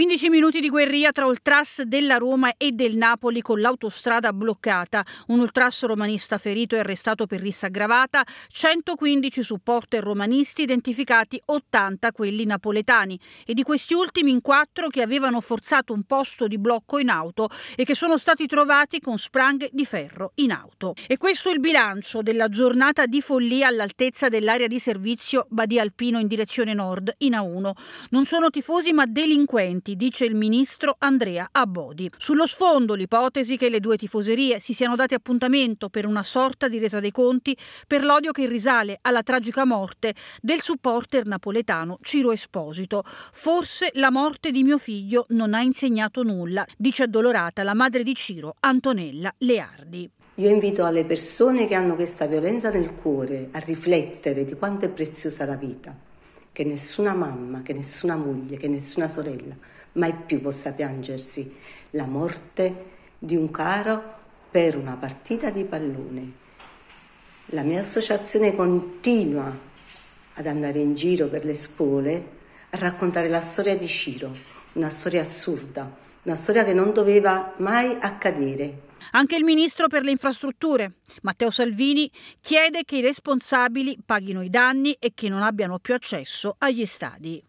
15 minuti di guerriglia tra ultras della Roma e del Napoli con l'autostrada bloccata, un ultras romanista ferito e arrestato per rissa aggravata, 115 supporter romanisti identificati 80 quelli napoletani e di questi ultimi in quattro che avevano forzato un posto di blocco in auto e che sono stati trovati con spranghe di ferro in auto. E questo è il bilancio della giornata di follia all'altezza dell'area di servizio Badia Alpino in direzione nord in A1. Non sono tifosi ma delinquenti Stati, dice il ministro Andrea Abodi. Sullo sfondo l'ipotesi che le due tifoserie si siano date appuntamento per una sorta di resa dei conti per l'odio che risale alla tragica morte del supporter napoletano Ciro Esposito. Forse la morte di mio figlio non ha insegnato nulla, dice addolorata la madre di Ciro, Antonella Leardi. Io invito alle persone che hanno questa violenza nel cuore a riflettere di quanto è preziosa la vita che nessuna mamma, che nessuna moglie, che nessuna sorella mai più possa piangersi la morte di un caro per una partita di pallone. La mia associazione continua ad andare in giro per le scuole a raccontare la storia di Ciro, una storia assurda, una storia che non doveva mai accadere, anche il ministro per le infrastrutture, Matteo Salvini, chiede che i responsabili paghino i danni e che non abbiano più accesso agli stadi.